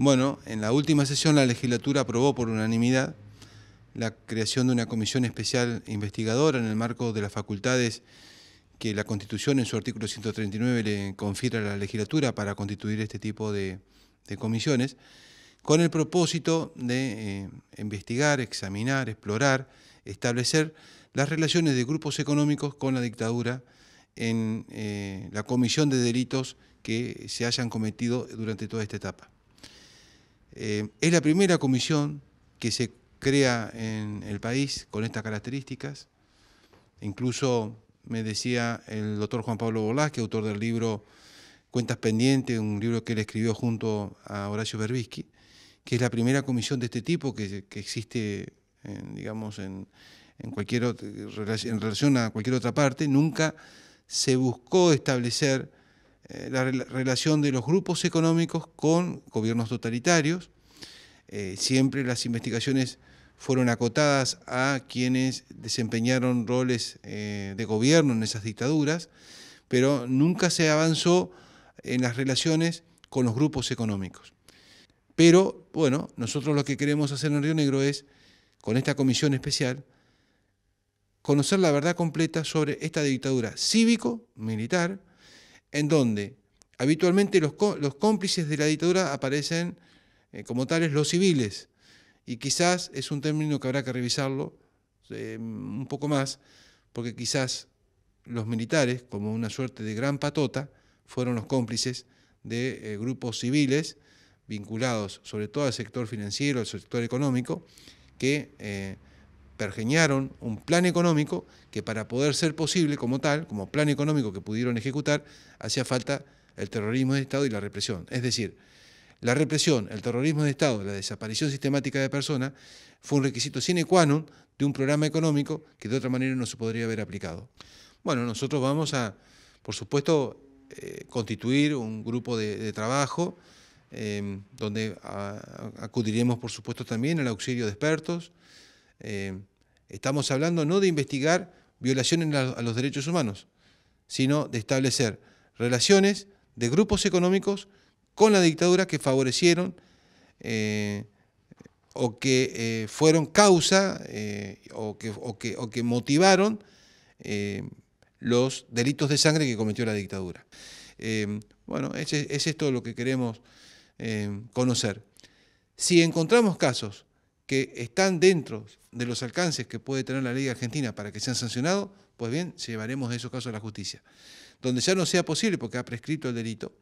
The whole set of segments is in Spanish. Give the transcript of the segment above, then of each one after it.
Bueno, en la última sesión la legislatura aprobó por unanimidad la creación de una comisión especial investigadora en el marco de las facultades que la Constitución en su artículo 139 le confiere a la legislatura para constituir este tipo de, comisiones, con el propósito de eh, investigar, examinar, explorar, establecer las relaciones de grupos económicos con la dictadura en eh, la comisión de delitos que se hayan cometido durante toda esta etapa. Eh, es la primera comisión que se crea en el país con estas características. Incluso me decía el doctor Juan Pablo Bolasque, autor del libro Cuentas Pendientes, un libro que él escribió junto a Horacio Berbisky, que es la primera comisión de este tipo que, existe, digamos, en, en relación a cualquier otra parte. Nunca se buscó establecer eh, la relación de los grupos económicos con gobiernos totalitarios. Eh, siempre las investigaciones fueron acotadas a quienes desempeñaron roles eh, de gobierno en esas dictaduras, pero nunca se avanzó en las relaciones con los grupos económicos. Pero bueno, nosotros lo que queremos hacer en Río Negro es, con esta comisión especial, conocer la verdad completa sobre esta dictadura cívico-militar en donde habitualmente los, los cómplices de la dictadura aparecen eh, como tales los civiles. Y quizás es un término que habrá que revisarlo eh, un poco más, porque quizás los militares, como una suerte de gran patota, fueron los cómplices de eh, grupos civiles vinculados sobre todo al sector financiero, al sector económico, que pergeñaron un plan económico que para poder ser posible como tal, como plan económico que pudieron ejecutar, hacía falta el terrorismo de Estado y la represión. Es decir, la represión, el terrorismo de Estado, la desaparición sistemática de personas, fue un requisito sine qua non de un programa económico que de otra manera no se podría haber aplicado. Bueno, nosotros vamos a, por supuesto, eh, constituir un grupo de, trabajo em, donde acudiremos, por supuesto, también al auxilio de expertos. Em, Estamos hablando no de investigar violaciones a los derechos humanos, sino de establecer relaciones de grupos económicos con la dictadura que favorecieron eh, o que eh, fueron causa eh, o, que, motivaron los delitos de sangre que cometió la dictadura. bueno, es, esto lo que queremos conocer. Si encontramos casos que están dentro de los alcances que puede tener la ley argentina para que sean sancionados, pues bien, llevaremos esos casos a la justicia. Donde ya no sea posible, porque ha prescrito el delito,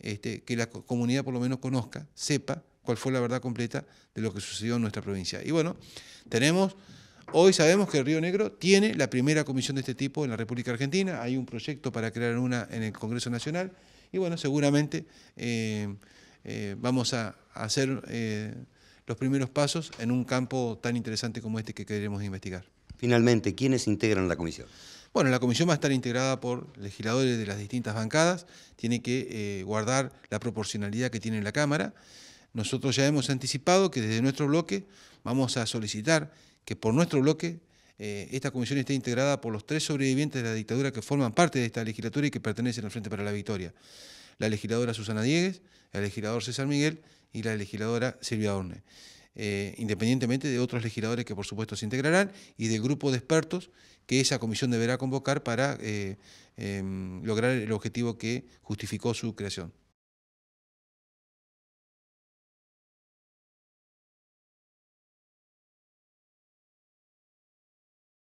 este, que la comunidad por lo menos conozca, sepa cuál fue la verdad completa de lo que sucedió en nuestra provincia. Y bueno, tenemos, hoy sabemos que Río Negro tiene la primera comisión de este tipo en la República Argentina, hay un proyecto para crear una en el Congreso Nacional, y bueno, seguramente eh, eh, vamos a, hacer... Eh, los primeros pasos en un campo tan interesante como este que queremos investigar. Finalmente, ¿quiénes integran la comisión? Bueno, la comisión va a estar integrada por legisladores de las distintas bancadas, tiene que eh, guardar la proporcionalidad que tiene la Cámara. Nosotros ya hemos anticipado que desde nuestro bloque vamos a solicitar que por nuestro bloque eh, esta comisión esté integrada por los tres sobrevivientes de la dictadura que forman parte de esta legislatura y que pertenecen al Frente para la Victoria la legisladora Susana Diegues, el legislador César Miguel y la legisladora Silvia Orne. Eh, independientemente de otros legisladores que por supuesto se integrarán y del grupo de expertos que esa comisión deberá convocar para eh, em, lograr el objetivo que justificó su creación.